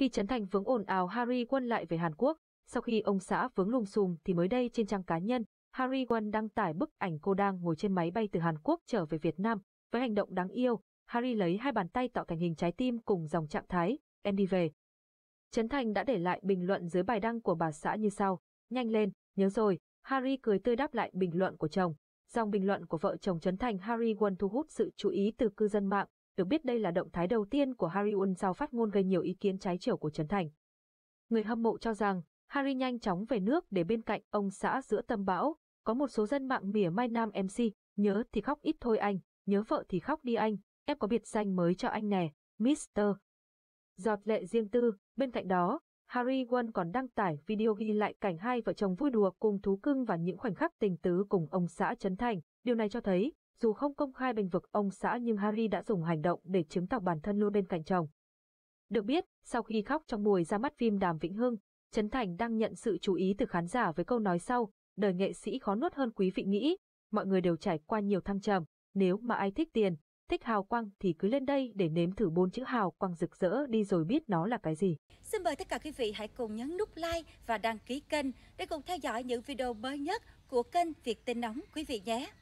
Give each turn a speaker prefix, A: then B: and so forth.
A: Khi Trấn Thành Vướng ồn ào Harry Won lại về Hàn Quốc, sau khi ông xã Vướng lùng xùm thì mới đây trên trang cá nhân, Harry Won đăng tải bức ảnh cô đang ngồi trên máy bay từ Hàn Quốc trở về Việt Nam. Với hành động đáng yêu, Harry lấy hai bàn tay tạo thành hình trái tim cùng dòng trạng thái, em đi về. Trấn Thành đã để lại bình luận dưới bài đăng của bà xã như sau, nhanh lên, nhớ rồi, Harry cười tươi đáp lại bình luận của chồng. Dòng bình luận của vợ chồng Trấn Thành Harry Won thu hút sự chú ý từ cư dân mạng, được biết đây là động thái đầu tiên của Harry Won sau phát ngôn gây nhiều ý kiến trái chiều của Trấn Thành. Người hâm mộ cho rằng, Harry nhanh chóng về nước để bên cạnh ông xã giữa tâm bão, có một số dân mạng mỉa mai nam MC, nhớ thì khóc ít thôi anh, nhớ vợ thì khóc đi anh, em có biệt danh mới cho anh nè, Mr. Giọt lệ riêng tư, bên cạnh đó, Harry Won còn đăng tải video ghi lại cảnh hai vợ chồng vui đùa cùng thú cưng và những khoảnh khắc tình tứ cùng ông xã Trấn Thành. Điều này cho thấy, dù không công khai bênh vực ông xã nhưng Harry đã dùng hành động để chứng tỏ bản thân luôn bên cạnh chồng. Được biết, sau khi khóc trong buổi ra mắt phim Đàm Vĩnh Hưng, Trấn Thành đang nhận sự chú ý từ khán giả với câu nói sau, đời nghệ sĩ khó nuốt hơn quý vị nghĩ, mọi người đều trải qua nhiều thăng trầm, nếu mà ai thích tiền, thích hào quang thì cứ lên đây để nếm thử bốn chữ hào quang rực rỡ đi rồi biết nó là cái gì.
B: Xin mời tất cả quý vị hãy cùng nhấn nút like và đăng ký kênh để cùng theo dõi những video mới nhất của kênh Việt Tin Nóng quý vị nhé.